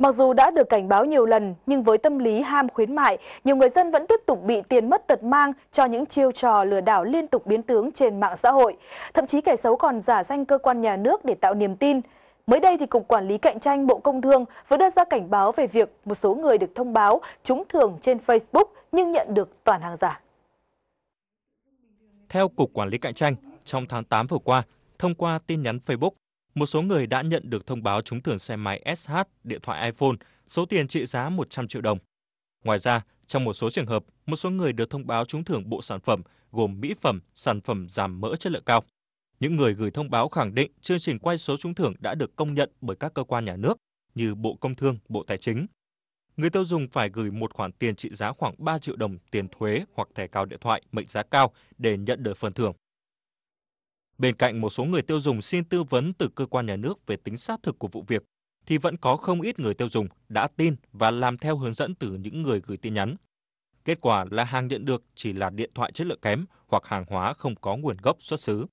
Mặc dù đã được cảnh báo nhiều lần, nhưng với tâm lý ham khuyến mại, nhiều người dân vẫn tiếp tục bị tiền mất tật mang cho những chiêu trò lừa đảo liên tục biến tướng trên mạng xã hội. Thậm chí kẻ xấu còn giả danh cơ quan nhà nước để tạo niềm tin. Mới đây thì Cục Quản lý Cạnh tranh Bộ Công Thương vừa đưa ra cảnh báo về việc một số người được thông báo trúng thưởng trên Facebook nhưng nhận được toàn hàng giả. Theo Cục Quản lý Cạnh tranh, trong tháng 8 vừa qua, thông qua tin nhắn Facebook, một số người đã nhận được thông báo trúng thưởng xe máy SH, điện thoại iPhone, số tiền trị giá 100 triệu đồng. Ngoài ra, trong một số trường hợp, một số người được thông báo trúng thưởng bộ sản phẩm gồm mỹ phẩm, sản phẩm giảm mỡ chất lượng cao. Những người gửi thông báo khẳng định chương trình quay số trúng thưởng đã được công nhận bởi các cơ quan nhà nước như Bộ Công Thương, Bộ Tài chính. Người tiêu dùng phải gửi một khoản tiền trị giá khoảng 3 triệu đồng tiền thuế hoặc thẻ cào điện thoại mệnh giá cao để nhận được phần thưởng. Bên cạnh một số người tiêu dùng xin tư vấn từ cơ quan nhà nước về tính xác thực của vụ việc, thì vẫn có không ít người tiêu dùng đã tin và làm theo hướng dẫn từ những người gửi tin nhắn. Kết quả là hàng nhận được chỉ là điện thoại chất lượng kém hoặc hàng hóa không có nguồn gốc xuất xứ.